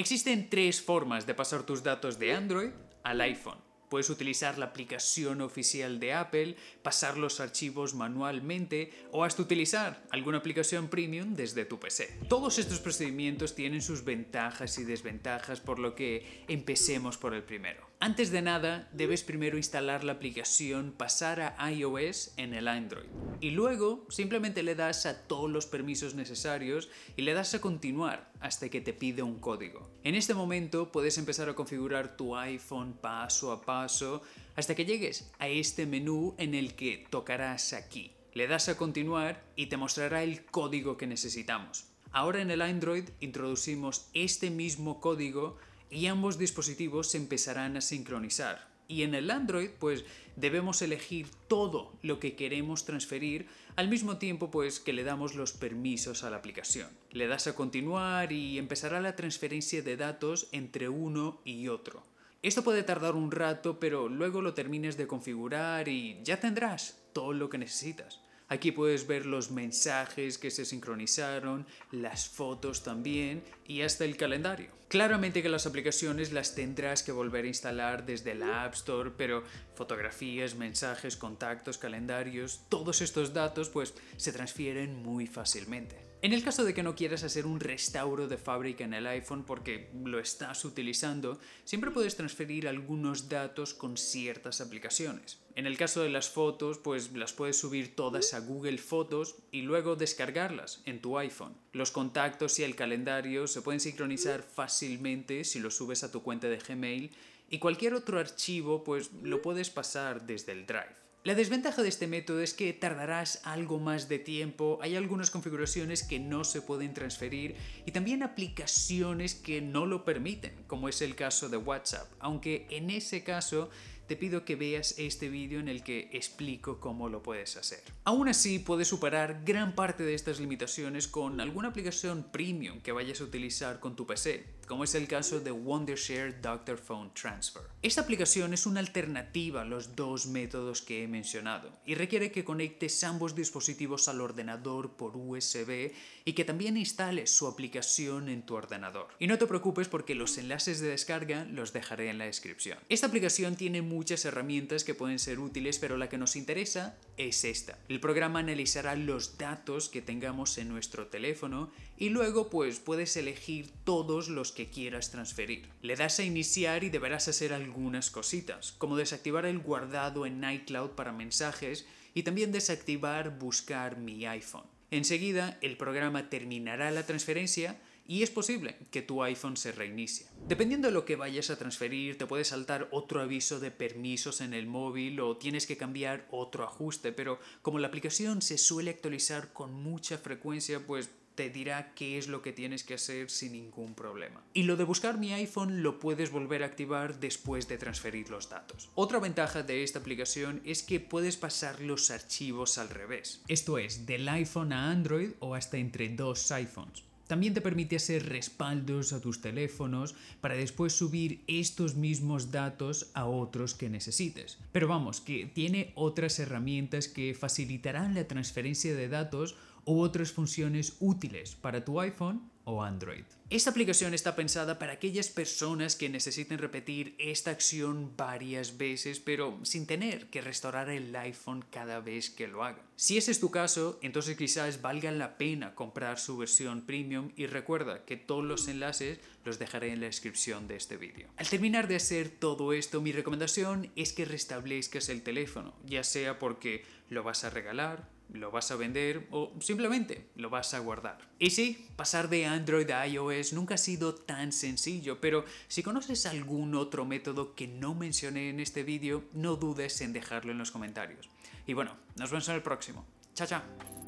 Existen tres formas de pasar tus datos de Android al iPhone. Puedes utilizar la aplicación oficial de Apple, pasar los archivos manualmente o hasta utilizar alguna aplicación premium desde tu PC. Todos estos procedimientos tienen sus ventajas y desventajas, por lo que empecemos por el primero. Antes de nada, debes primero instalar la aplicación Pasar a iOS en el Android. Y luego simplemente le das a todos los permisos necesarios y le das a continuar hasta que te pide un código. En este momento puedes empezar a configurar tu iPhone paso a paso hasta que llegues a este menú en el que tocarás aquí. Le das a continuar y te mostrará el código que necesitamos. Ahora en el Android introducimos este mismo código y ambos dispositivos se empezarán a sincronizar. Y en el Android, pues debemos elegir todo lo que queremos transferir al mismo tiempo pues que le damos los permisos a la aplicación. Le das a continuar y empezará la transferencia de datos entre uno y otro. Esto puede tardar un rato, pero luego lo termines de configurar y ya tendrás todo lo que necesitas. Aquí puedes ver los mensajes que se sincronizaron, las fotos también y hasta el calendario. Claramente que las aplicaciones las tendrás que volver a instalar desde la App Store, pero fotografías, mensajes, contactos, calendarios, todos estos datos pues se transfieren muy fácilmente. En el caso de que no quieras hacer un restauro de fábrica en el iPhone porque lo estás utilizando, siempre puedes transferir algunos datos con ciertas aplicaciones. En el caso de las fotos, pues las puedes subir todas a Google Fotos y luego descargarlas en tu iPhone. Los contactos y el calendario se pueden sincronizar fácilmente si lo subes a tu cuenta de Gmail y cualquier otro archivo pues lo puedes pasar desde el Drive. La desventaja de este método es que tardarás algo más de tiempo, hay algunas configuraciones que no se pueden transferir y también aplicaciones que no lo permiten, como es el caso de WhatsApp, aunque en ese caso te pido que veas este vídeo en el que explico cómo lo puedes hacer. Aún así, puedes superar gran parte de estas limitaciones con alguna aplicación premium que vayas a utilizar con tu PC, como es el caso de Wondershare Doctor Phone Transfer. Esta aplicación es una alternativa a los dos métodos que he mencionado y requiere que conectes ambos dispositivos al ordenador por USB y que también instales su aplicación en tu ordenador. Y no te preocupes porque los enlaces de descarga los dejaré en la descripción. Esta aplicación tiene muy muchas herramientas que pueden ser útiles, pero la que nos interesa es esta. El programa analizará los datos que tengamos en nuestro teléfono y luego pues puedes elegir todos los que quieras transferir. Le das a iniciar y deberás hacer algunas cositas, como desactivar el guardado en iCloud para mensajes y también desactivar buscar mi iPhone. Enseguida el programa terminará la transferencia y es posible que tu iPhone se reinicie. Dependiendo de lo que vayas a transferir, te puede saltar otro aviso de permisos en el móvil o tienes que cambiar otro ajuste, pero como la aplicación se suele actualizar con mucha frecuencia, pues te dirá qué es lo que tienes que hacer sin ningún problema. Y lo de buscar mi iPhone lo puedes volver a activar después de transferir los datos. Otra ventaja de esta aplicación es que puedes pasar los archivos al revés. Esto es, del iPhone a Android o hasta entre dos iPhones. También te permite hacer respaldos a tus teléfonos para después subir estos mismos datos a otros que necesites. Pero vamos, que tiene otras herramientas que facilitarán la transferencia de datos u otras funciones útiles para tu iPhone Android. Esta aplicación está pensada para aquellas personas que necesiten repetir esta acción varias veces, pero sin tener que restaurar el iPhone cada vez que lo haga. Si ese es tu caso, entonces quizás valga la pena comprar su versión premium y recuerda que todos los enlaces los dejaré en la descripción de este vídeo. Al terminar de hacer todo esto, mi recomendación es que restablezcas el teléfono, ya sea porque lo vas a regalar, lo vas a vender o simplemente lo vas a guardar. Y sí, pasar de Android a iOS nunca ha sido tan sencillo, pero si conoces algún otro método que no mencioné en este vídeo, no dudes en dejarlo en los comentarios. Y bueno, nos vemos en el próximo. Chao, chao.